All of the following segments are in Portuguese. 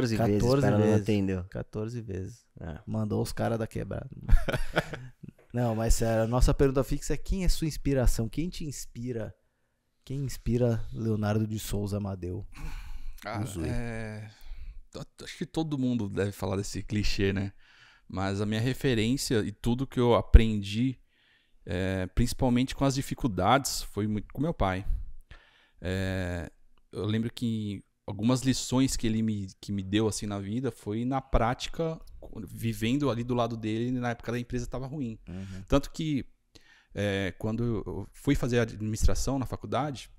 14, 14 vezes, vezes. não atendeu. 14 vezes. É. Mandou os caras da quebrada. não, mas sério, a nossa pergunta fixa é quem é sua inspiração? Quem te inspira? Quem inspira Leonardo de Souza Amadeu? Ah, é... Acho que todo mundo deve falar desse clichê, né? Mas a minha referência e tudo que eu aprendi, é, principalmente com as dificuldades, foi muito com meu pai. É, eu lembro que algumas lições que ele me, que me deu assim na vida foi na prática, vivendo ali do lado dele na época da empresa estava ruim. Uhum. Tanto que é, quando eu fui fazer administração na faculdade,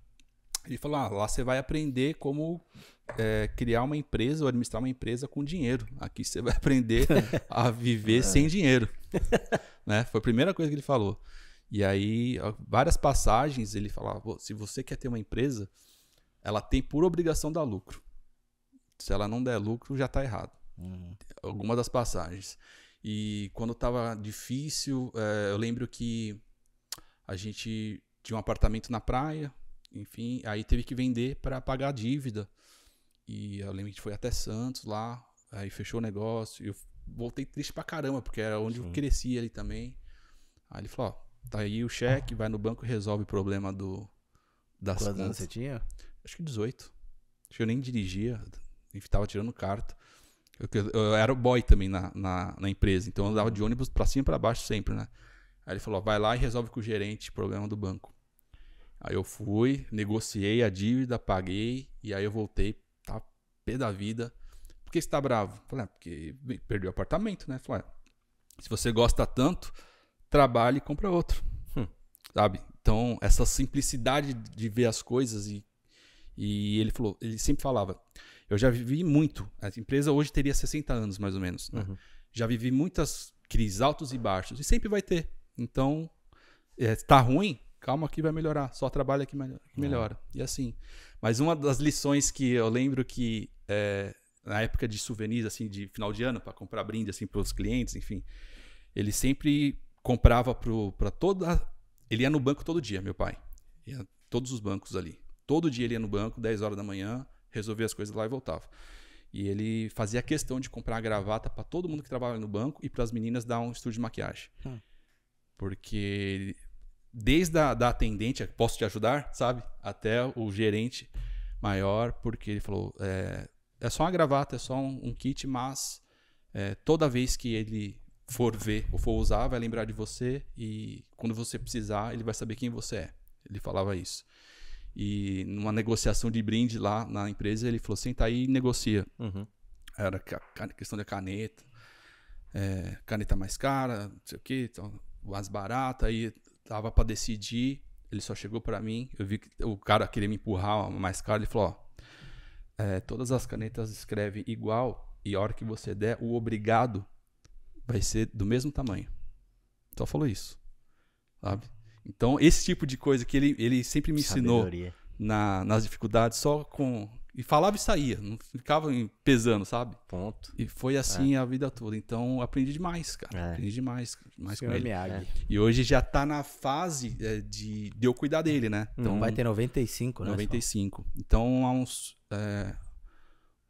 ele falou: ah, lá você vai aprender como é, criar uma empresa ou administrar uma empresa com dinheiro. Aqui você vai aprender a viver é. sem dinheiro. né? Foi a primeira coisa que ele falou. E aí, várias passagens, ele falava: se você quer ter uma empresa, ela tem por obrigação dar lucro. Se ela não der lucro, já está errado. Uhum. Alguma das passagens. E quando estava difícil, é, eu lembro que a gente tinha um apartamento na praia, enfim, aí teve que vender para pagar a dívida. E eu lembro que foi até Santos lá, aí fechou o negócio. Eu voltei triste pra caramba, porque era onde Sim. eu cresci ali também. Aí ele falou: ó, tá aí o cheque, vai no banco e resolve o problema do das Quantos anos você tinha? acho que 18. Acho que eu nem dirigia, estava tirando carta. Eu, eu, era o boy também na, na, na, empresa, então eu andava de ônibus para cima e para baixo sempre, né? Aí ele falou: vai lá e resolve com o gerente o problema do banco. Aí eu fui, negociei a dívida, paguei, e aí eu voltei, tá pé da vida. Por que você tá bravo? Falei: ah, porque perdeu o apartamento, né? Falei: ah, se você gosta tanto, trabalhe e compra outro. Hum. Sabe? Então, essa simplicidade de ver as coisas e e ele falou, ele sempre falava, eu já vivi muito. A empresa hoje teria 60 anos, mais ou menos. Né? Uhum. Já vivi muitas crises altos e baixos. E sempre vai ter. Então, é, tá ruim, calma que vai melhorar. Só trabalha que, melhora. Que é. melhora. E assim. Mas uma das lições que eu lembro que é, na época de souvenirs, assim, de final de ano, para comprar brinde assim, para os clientes, enfim, ele sempre comprava para toda. Ele ia no banco todo dia, meu pai. Ia todos os bancos ali. Todo dia ele ia no banco, 10 horas da manhã, resolvia as coisas lá e voltava. E ele fazia questão de comprar a gravata para todo mundo que trabalha no banco e para as meninas dar um estúdio de maquiagem. Hum. Porque desde a da atendente, é, posso te ajudar, sabe? Até o gerente maior, porque ele falou: é, é só uma gravata, é só um, um kit, mas é, toda vez que ele for ver ou for usar, vai lembrar de você e quando você precisar, ele vai saber quem você é. Ele falava isso. E numa negociação de brinde lá na empresa, ele falou: senta aí e negocia. Uhum. Era questão da caneta, é, caneta mais cara, não sei o que, então, mais barata. Aí tava para decidir, ele só chegou para mim. Eu vi que o cara queria me empurrar mais caro. Ele falou: ó, é, todas as canetas escrevem igual e a hora que você der, o obrigado vai ser do mesmo tamanho. Só falou isso. Sabe? Então, esse tipo de coisa que ele, ele sempre me ensinou na, nas dificuldades, só com. E falava e saía, não ficava pesando, sabe? Ponto. E foi assim é. a vida toda. Então, aprendi demais, cara. É. Aprendi demais, mais com ele. É. E hoje já tá na fase é, de, de eu cuidar dele, né? Então, hum. vai ter 95, né? 95. Então, há uns. É,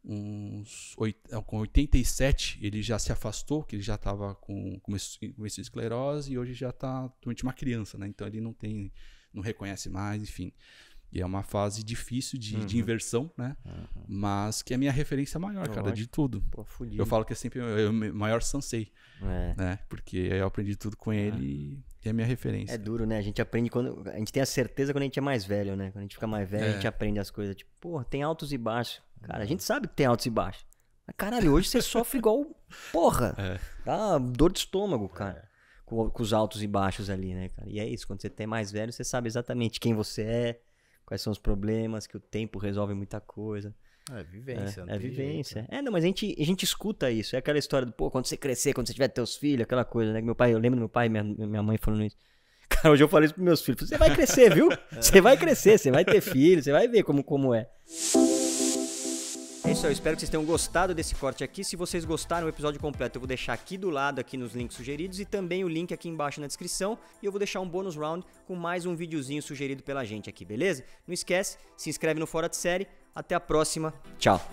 uns 8, é, com 87 ele já se afastou, que ele já estava com de esclerose e hoje já está doente uma criança, né? Então ele não tem, não reconhece mais, enfim. E é uma fase difícil de, uhum. de inversão, né? Uhum. Mas que é a minha referência maior, eu cara, acho. de tudo. Pô, eu falo que é sempre o maior sensei, é. né? Porque eu aprendi tudo com ele é. e é a minha referência. É duro, né? A gente aprende quando... A gente tem a certeza quando a gente é mais velho, né? Quando a gente fica mais velho, é. a gente é. aprende as coisas. Tipo, porra, tem altos e baixos. Cara, a uhum. gente sabe que tem altos e baixos. Mas caralho, hoje você sofre igual porra. É. Dá dor de estômago, cara. Com, com os altos e baixos ali, né, cara? E é isso, quando você tem mais velho, você sabe exatamente quem você é, quais são os problemas, que o tempo resolve muita coisa. É vivência. É, é vivência. Jeito. É, não, mas a gente, a gente escuta isso. É aquela história do, pô, quando você crescer, quando você tiver teus filhos, aquela coisa, né? Que meu pai, eu lembro do meu pai e minha, minha mãe falando isso. Cara, hoje eu falei isso pros meus filhos. Você vai crescer, viu? É. Você vai crescer, você vai ter filho, você vai ver como, como é. É isso aí, eu espero que vocês tenham gostado desse corte aqui. Se vocês gostaram do episódio completo, eu vou deixar aqui do lado, aqui nos links sugeridos, e também o link aqui embaixo na descrição. E eu vou deixar um bônus round com mais um videozinho sugerido pela gente aqui, beleza? Não esquece, se inscreve no Fora de Série. Até a próxima, tchau!